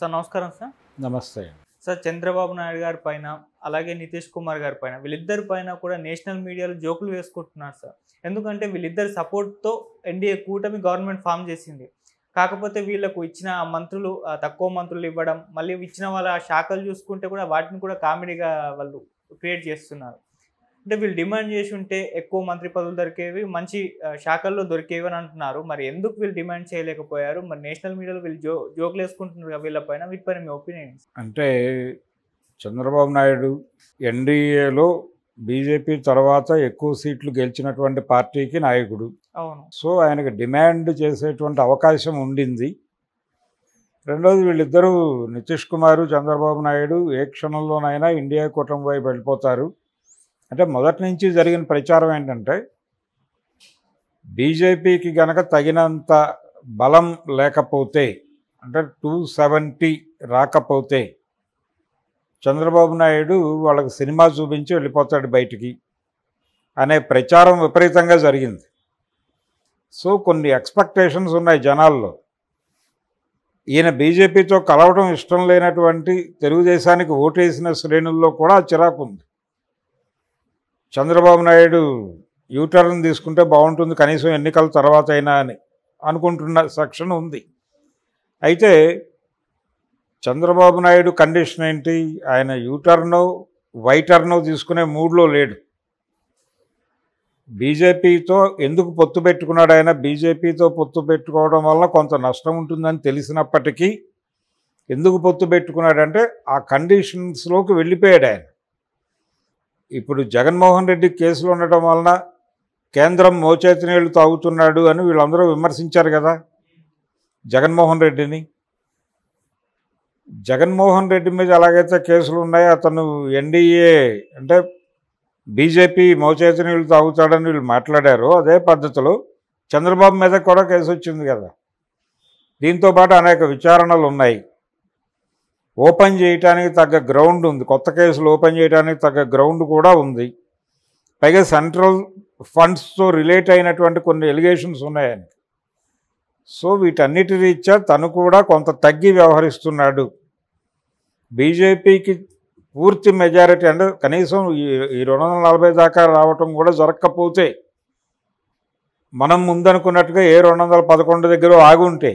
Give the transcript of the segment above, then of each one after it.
sir నమస్కారం sir నమస్తే sir Chandrababu Naidu గారి పైన అలాగే నితీష్ కుమార్ గారి పైన వీళ్ళిద్దరి పైన కూడా నేషనల్ మీడియాలో జోకులు వేసుకుంటున్నారు సార్ ఎందుకంటే వీళ్ళిద్దరి సపోర్ట్తో ఎన్డీఏ కూటమి గవర్నమెంట్ ఫామ్ చేసింది కాకపోతే వీళ్ళకు ఇచ్చిన మంత్రులు తక్కువ మంత్రులు ఇవ్వడం మళ్ళీ ఇచ్చిన వాళ్ళ శాఖలు చూసుకుంటే కూడా వాటిని కూడా కామెడీగా వాళ్ళు క్రియేట్ చేస్తున్నారు అంటే వీళ్ళు డిమాండ్ చేసి ఉంటే ఎక్కువ మంత్రి పదవులు దొరికేవి మంచి శాఖల్లో దొరికేవి అని అంటున్నారు మరి ఎందుకు వీళ్ళు డిమాండ్ చేయలేకపోయారు మరి నేషనల్ మీడియాలో వీళ్ళు జో జోకులు వేసుకుంటున్నారు పైన వీటిపైన మీ ఒపీనియన్స్ అంటే చంద్రబాబు నాయుడు ఎన్డీఏలో బీజేపీ తర్వాత ఎక్కువ సీట్లు గెలిచినటువంటి పార్టీకి నాయకుడు అవును సో ఆయనకు డిమాండ్ చేసేటువంటి అవకాశం ఉండింది రెండోది వీళ్ళిద్దరూ నితీష్ కుమారు చంద్రబాబు నాయుడు ఏ క్షణంలోనైనా ఇండియా కూటమి వైపు వెళ్ళిపోతారు అంటే మొదటి నుంచి జరిగిన ప్రచారం ఏంటంటే బీజేపీకి గనక తగినంత బలం లేకపోతే అంటే టూ సెవెంటీ రాకపోతే చంద్రబాబు నాయుడు వాళ్ళకి సినిమా చూపించి వెళ్ళిపోతాడు బయటికి అనే ప్రచారం విపరీతంగా జరిగింది సో కొన్ని ఎక్స్పెక్టేషన్స్ ఉన్నాయి జనాల్లో ఈయన బీజేపీతో కలవడం ఇష్టం లేనటువంటి తెలుగుదేశానికి ఓటేసిన శ్రేణుల్లో కూడా చిరాకు ఉంది చంద్రబాబు నాయుడు యూటర్న్ తీసుకుంటే బాగుంటుంది కనీసం ఎన్నికల తర్వాత అయినా అని అనుకుంటున్న సెక్షన్ ఉంది అయితే చంద్రబాబు నాయుడు కండిషన్ ఏంటి ఆయన వై వైటర్నో తీసుకునే మూడ్లో లేడు బీజేపీతో ఎందుకు పొత్తు పెట్టుకున్నాడు ఆయన బీజేపీతో పొత్తు పెట్టుకోవడం వల్ల కొంత నష్టం ఉంటుందని తెలిసినప్పటికీ ఎందుకు పొత్తు పెట్టుకున్నాడంటే ఆ కండిషన్స్లోకి వెళ్ళిపోయాడు ఆయన ఇప్పుడు జగన్మోహన్ రెడ్డి కేసులు ఉండటం వలన కేంద్రం మోచేతి నీళ్లు తాగుతున్నాడు అని వీళ్ళందరూ విమర్శించారు కదా జగన్మోహన్ రెడ్డిని జగన్మోహన్ రెడ్డి మీద ఎలాగైతే కేసులు ఉన్నాయో అతను ఎన్డీఏ అంటే బీజేపీ మోచేతి నీళ్లు తాగుతాడని వీళ్ళు మాట్లాడారు అదే పద్ధతిలో చంద్రబాబు మీద కూడా కేసు వచ్చింది కదా దీంతో పాటు అనేక విచారణలు ఉన్నాయి ఓపెన్ చేయటానికి తగ్గ గ్రౌండ్ ఉంది కొత్త కేసులు ఓపెన్ చేయడానికి తగ్గ గ్రౌండ్ కూడా ఉంది పైగా సెంట్రల్ ఫండ్స్తో రిలేట్ అయినటువంటి కొన్ని ఎలిగేషన్స్ ఉన్నాయని సో వీటన్నిటి రీత్యా తను కూడా కొంత తగ్గి వ్యవహరిస్తున్నాడు బీజేపీకి పూర్తి మెజారిటీ అంటే కనీసం ఈ రెండు వందల నలభై దాకా రావటం కూడా జరగకపోతే మనం ముందనుకున్నట్టుగా ఏ రెండు వందల పదకొండు దగ్గర ఆగుంటే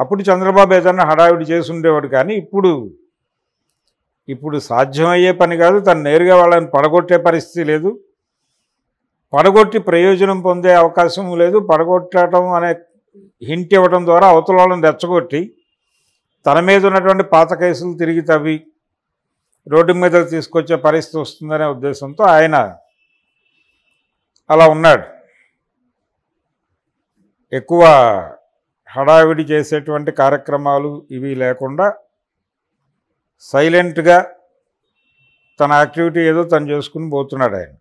అప్పుడు చంద్రబాబు ఏదన్నా హడావిడి చేసుండేవాడు కానీ ఇప్పుడు ఇప్పుడు సాధ్యమయ్యే పని కాదు తను నేరుగా వాళ్ళని పడగొట్టే పరిస్థితి లేదు పడగొట్టి ప్రయోజనం పొందే అవకాశం లేదు పడగొట్టడం అనే హింట్ ఇవ్వడం ద్వారా అవతల వాళ్ళని రెచ్చగొట్టి తన మీద ఉన్నటువంటి పాత కేసులు తిరిగి తవ్వి రోడ్డు మీద తీసుకొచ్చే పరిస్థితి వస్తుందనే ఉద్దేశంతో ఆయన అలా ఉన్నాడు ఎక్కువ హడావిడి చేసేటువంటి కార్యక్రమాలు ఇవి లేకుండా సైలెంట్గా తన యాక్టివిటీ ఏదో తను చేసుకుని పోతున్నాడు ఆయన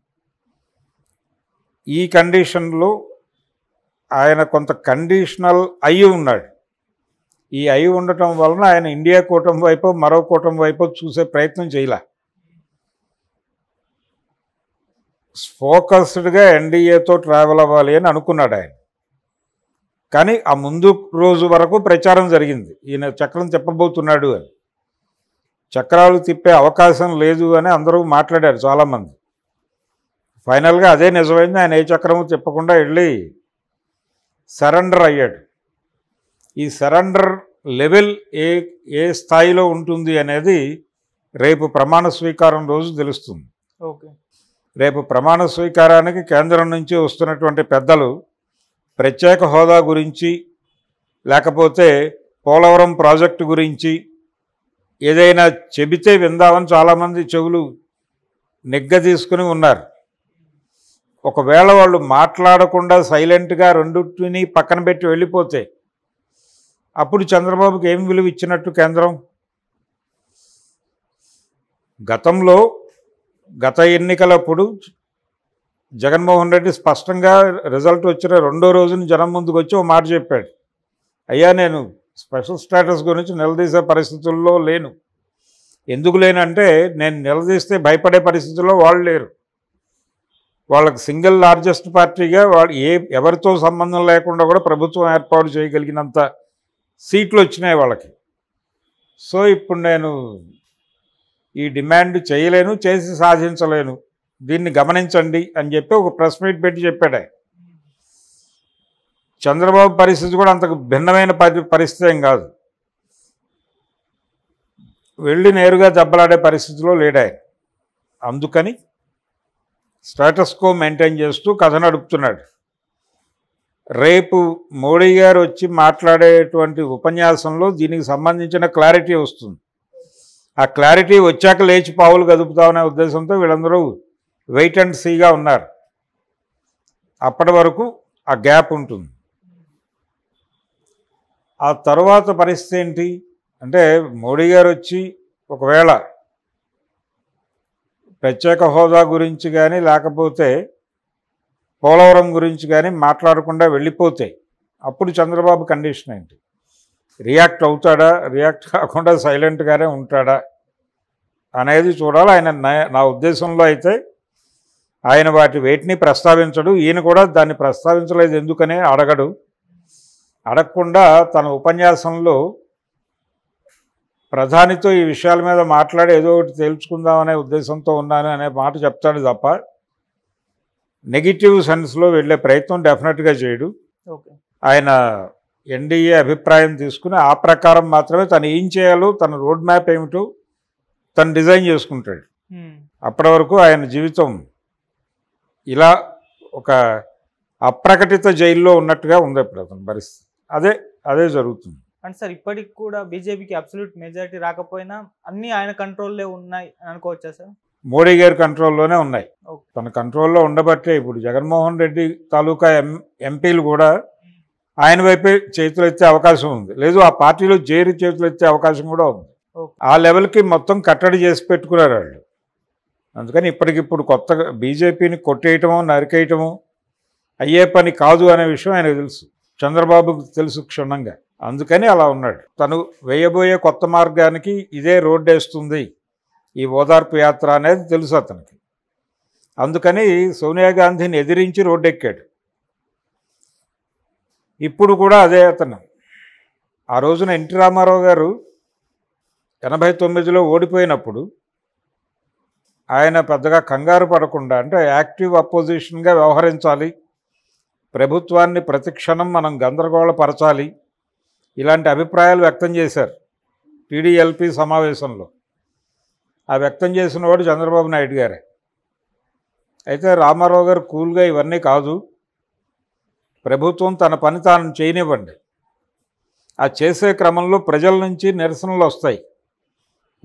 ఈ కండిషన్లో ఆయన కొంత కండిషనల్ అయి ఉన్నాడు ఈ అయి ఉండటం వలన ఆయన ఇండియా కూటమి వైపు మరో కూటమి వైపు చూసే ప్రయత్నం చేయలే ఫోకస్డ్గా ఎన్డీఏతో ట్రావెల్ అవ్వాలి అని అనుకున్నాడు ఆయన కానీ ఆ ముందు రోజు వరకు ప్రచారం జరిగింది ఈయన చక్రం చెప్పబోతున్నాడు అని చక్రాలు తిప్పే అవకాశం లేదు అని అందరూ మాట్లాడారు చాలామంది ఫైనల్గా అదే నిజమైంది ఆయన ఏ చక్రము తిప్పకుండా వెళ్ళి సరెండర్ అయ్యాడు ఈ సరెండర్ లెవెల్ ఏ ఏ స్థాయిలో ఉంటుంది అనేది రేపు ప్రమాణ స్వీకారం రోజు తెలుస్తుంది ఓకే రేపు ప్రమాణ స్వీకారానికి కేంద్రం నుంచి వస్తున్నటువంటి పెద్దలు ప్రత్యేక హోదా గురించి లేకపోతే పోలవరం ప్రాజెక్టు గురించి ఏదైనా చెబితే విందామని చాలామంది చెవులు నిగ్గ తీసుకుని ఉన్నారు ఒకవేళ వాళ్ళు మాట్లాడకుండా సైలెంట్గా రెండింటిని పక్కన పెట్టి వెళ్ళిపోతే అప్పుడు చంద్రబాబుకి ఏం విలువ ఇచ్చినట్టు కేంద్రం గతంలో గత ఎన్నికలప్పుడు జగన్మోహన్ రెడ్డి స్పష్టంగా రిజల్ట్ వచ్చిన రెండో రోజున జనం ముందుకు వచ్చి ఓ మాట చెప్పాడు అయ్యా నేను స్పెషల్ స్టేటస్ గురించి నిలదీసే పరిస్థితుల్లో లేను ఎందుకు లేనంటే నేను నిలదీస్తే భయపడే పరిస్థితుల్లో వాళ్ళు లేరు వాళ్ళకి సింగిల్ లార్జెస్ట్ పార్టీగా వాళ్ళు ఏ ఎవరితో సంబంధం లేకుండా కూడా ప్రభుత్వం ఏర్పాటు చేయగలిగినంత సీట్లు వచ్చినాయి వాళ్ళకి సో ఇప్పుడు నేను ఈ డిమాండ్ చేయలేను చేసి సాధించలేను దీన్ని గమనించండి అని చెప్పి ఒక ప్రెస్ మీట్ పెట్టి చెప్పాడే చంద్రబాబు పరిస్థితి కూడా అంతకు భిన్నమైన పరిస్థితి ఏం కాదు వెళ్ళి నేరుగా దెబ్బలాడే పరిస్థితిలో లేడాయి అందుకని స్టేటస్కో మెయింటైన్ చేస్తూ కథ నడుపుతున్నాడు రేపు మోడీ గారు వచ్చి మాట్లాడేటువంటి ఉపన్యాసంలో దీనికి సంబంధించిన క్లారిటీ వస్తుంది ఆ క్లారిటీ వచ్చాక లేచి పావులు గదుపుతామనే ఉద్దేశంతో వీళ్ళందరూ వెయిట్ అండ్ సీగా ఉన్నారు అప్పటి వరకు ఆ గ్యాప్ ఉంటుంది ఆ తర్వాత పరిస్థితి ఏంటి అంటే మోడీ గారు వచ్చి ఒకవేళ ప్రత్యేక హోదా గురించి కానీ లేకపోతే పోలవరం గురించి కానీ మాట్లాడకుండా వెళ్ళిపోతే అప్పుడు చంద్రబాబు కండిషన్ ఏంటి రియాక్ట్ అవుతాడా రియాక్ట్ కాకుండా సైలెంట్గానే ఉంటాడా అనేది చూడాలి ఆయన నా ఉద్దేశంలో అయితే ఆయన వాటి వేటిని ప్రస్తావించడు ఈయన కూడా దాన్ని ప్రస్తావించలేదు ఎందుకనే అడగడు అడగకుండా తన ఉపన్యాసంలో ప్రధానితో ఈ విషయాల మీద మాట్లాడి ఏదో ఒకటి తేల్చుకుందామనే ఉద్దేశంతో ఉన్నాను అనే మాట చెప్తాడు తప్ప నెగిటివ్ సెన్స్లో వెళ్ళే ప్రయత్నం డెఫినెట్గా చేయడు ఆయన ఎన్డీఏ అభిప్రాయం తీసుకుని ఆ ప్రకారం మాత్రమే తను ఏం చేయాలో తన రోడ్ మ్యాప్ ఏమిటో తను డిజైన్ చేసుకుంటాడు అప్పటి వరకు ఆయన జీవితం ఇలా ఒక అప్రకటిత జైల్లో ఉన్నట్టుగా ఉంది ఇప్పుడు అతను పరిస్థితి అదే అదే జరుగుతుంది అండ్ సార్ ఇప్పటికి కూడా బీజేపీకి అబ్సల్యూట్ మెజారిటీ రాకపోయినా అన్ని ఆయన కంట్రోల్లో ఉన్నాయి అని అనుకోవచ్చా సార్ మోడీ గారి కంట్రోల్లోనే ఉన్నాయి తన కంట్రోల్లో ఉండబట్టే ఇప్పుడు జగన్మోహన్ రెడ్డి తాలూకా ఎం ఎంపీలు కూడా ఆయన వైపే చేతులు ఎత్తే అవకాశం ఉంది లేదు ఆ పార్టీలో చేరి చేతులు ఎత్తే అవకాశం కూడా ఉంది ఆ లెవెల్కి మొత్తం కట్టడి చేసి పెట్టుకున్నారు వాళ్ళు అందుకని ఇప్పటికిప్పుడు కొత్తగా బీజేపీని కొట్టేయటము నరికేయటము అయ్యే పని కాదు అనే విషయం ఆయనకు తెలుసు చంద్రబాబుకు తెలుసు క్షుణ్ణంగా అందుకని అలా ఉన్నాడు తను వేయబోయే కొత్త మార్గానికి ఇదే రోడ్డు వేస్తుంది ఈ ఓదార్పు యాత్ర అనేది తెలుసు అతనికి అందుకని సోనియా గాంధీని ఎదిరించి ఎక్కాడు ఇప్పుడు కూడా అదే అతను ఆ రోజున ఎన్టీ రామారావు గారు ఎనభై తొమ్మిదిలో ఓడిపోయినప్పుడు ఆయన పెద్దగా కంగారు పడకుండా అంటే యాక్టివ్ అపోజిషన్గా వ్యవహరించాలి ప్రభుత్వాన్ని ప్రతిక్షణం మనం గందరగోళపరచాలి ఇలాంటి అభిప్రాయాలు వ్యక్తం చేశారు టీడీఎల్పి సమావేశంలో ఆ వ్యక్తం చేసిన వాడు చంద్రబాబు నాయుడు గారే అయితే రామారావు గారు కూల్గా ఇవన్నీ కాదు ప్రభుత్వం తన పని తాను చేయనివ్వండి ఆ చేసే క్రమంలో ప్రజల నుంచి నిరసనలు వస్తాయి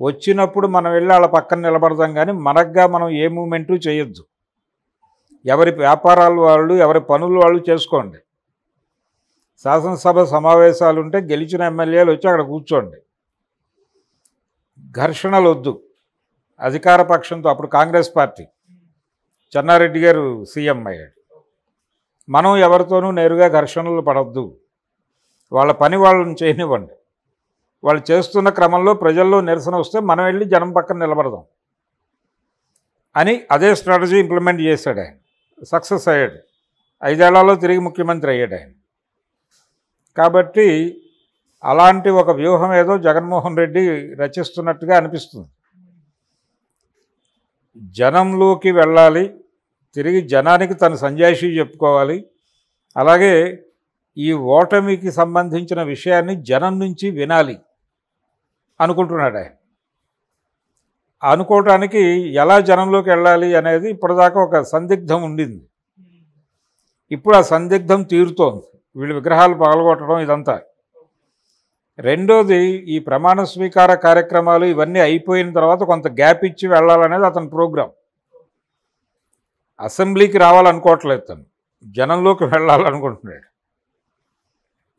వచ్చినప్పుడు మనం వెళ్ళి వాళ్ళ పక్కన నిలబడదాం కానీ మనగ్గా మనం ఏ మూమెంటు చేయొద్దు ఎవరి వ్యాపారాలు వాళ్ళు ఎవరి పనులు వాళ్ళు చేసుకోండి శాసనసభ సమావేశాలు ఉంటే గెలిచిన ఎమ్మెల్యేలు వచ్చి అక్కడ కూర్చోండి ఘర్షణలు వద్దు అధికార పక్షంతో అప్పుడు కాంగ్రెస్ పార్టీ చెన్నారెడ్డి గారు సీఎం అయ్యాడు మనం ఎవరితోనూ నేరుగా ఘర్షణలు పడద్దు వాళ్ళ పని వాళ్ళని చేయనివ్వండి వాళ్ళు చేస్తున్న క్రమంలో ప్రజల్లో నిరసన వస్తే మనం వెళ్ళి జనం పక్కన నిలబడదాం అని అదే స్ట్రాటజీ ఇంప్లిమెంట్ చేశాడు ఆయన సక్సెస్ అయ్యాడు ఐదేళ్లలో తిరిగి ముఖ్యమంత్రి అయ్యాడు ఆయన కాబట్టి అలాంటి ఒక వ్యూహం ఏదో జగన్మోహన్ రెడ్డి రచిస్తున్నట్టుగా అనిపిస్తుంది జనంలోకి వెళ్ళాలి తిరిగి జనానికి తను సంజాయిషి చెప్పుకోవాలి అలాగే ఈ ఓటమికి సంబంధించిన విషయాన్ని జనం నుంచి వినాలి అనుకుంటున్నాడు ఆయన అనుకోవటానికి ఎలా జనంలోకి వెళ్ళాలి అనేది ఇప్పటిదాకా ఒక సందిగ్ధం ఉండింది ఇప్పుడు ఆ సందిగ్ధం తీరుతోంది వీళ్ళు విగ్రహాలు పగలగొట్టడం ఇదంతా రెండోది ఈ ప్రమాణ స్వీకార కార్యక్రమాలు ఇవన్నీ అయిపోయిన తర్వాత కొంత గ్యాప్ ఇచ్చి వెళ్ళాలనేది అతని ప్రోగ్రాం అసెంబ్లీకి రావాలనుకోవట్లేదు తను జనంలోకి వెళ్ళాలనుకుంటున్నాడు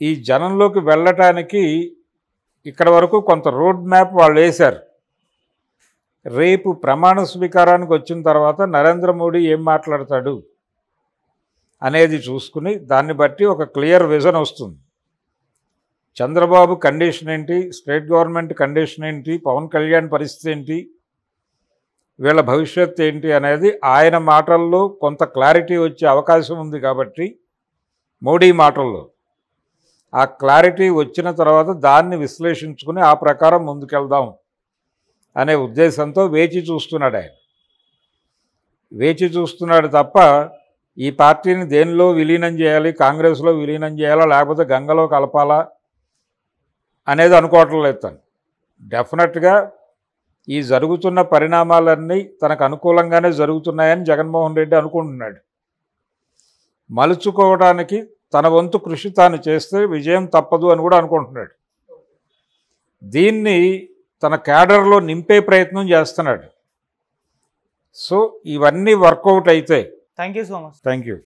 ఈ జనంలోకి వెళ్ళటానికి ఇక్కడ వరకు కొంత రోడ్ మ్యాప్ వాళ్ళు వేశారు రేపు ప్రమాణ స్వీకారానికి వచ్చిన తర్వాత నరేంద్ర మోడీ ఏం మాట్లాడతాడు అనేది చూసుకుని దాన్ని బట్టి ఒక క్లియర్ విజన్ వస్తుంది చంద్రబాబు కండిషన్ ఏంటి స్టేట్ గవర్నమెంట్ కండిషన్ ఏంటి పవన్ కళ్యాణ్ పరిస్థితి ఏంటి వీళ్ళ భవిష్యత్ ఏంటి అనేది ఆయన మాటల్లో కొంత క్లారిటీ వచ్చే అవకాశం ఉంది కాబట్టి మోడీ మాటల్లో ఆ క్లారిటీ వచ్చిన తర్వాత దాన్ని విశ్లేషించుకుని ఆ ప్రకారం ముందుకెళ్దాం అనే ఉద్దేశంతో వేచి చూస్తున్నాడు ఆయన వేచి చూస్తున్నాడు తప్ప ఈ పార్టీని దేనిలో విలీనం చేయాలి కాంగ్రెస్లో విలీనం చేయాలా లేకపోతే గంగలో కలపాలా అనేది అనుకోవటం లేదు తను డెఫినెట్గా ఈ జరుగుతున్న పరిణామాలన్నీ తనకు అనుకూలంగానే జరుగుతున్నాయని జగన్మోహన్ రెడ్డి అనుకుంటున్నాడు మలుచుకోవడానికి తన వంతు కృషి తాను చేస్తే విజయం తప్పదు అని కూడా అనుకుంటున్నాడు దీన్ని తన క్యాడర్లో నింపే ప్రయత్నం చేస్తున్నాడు సో ఇవన్నీ వర్కౌట్ అయితే thank you so much thank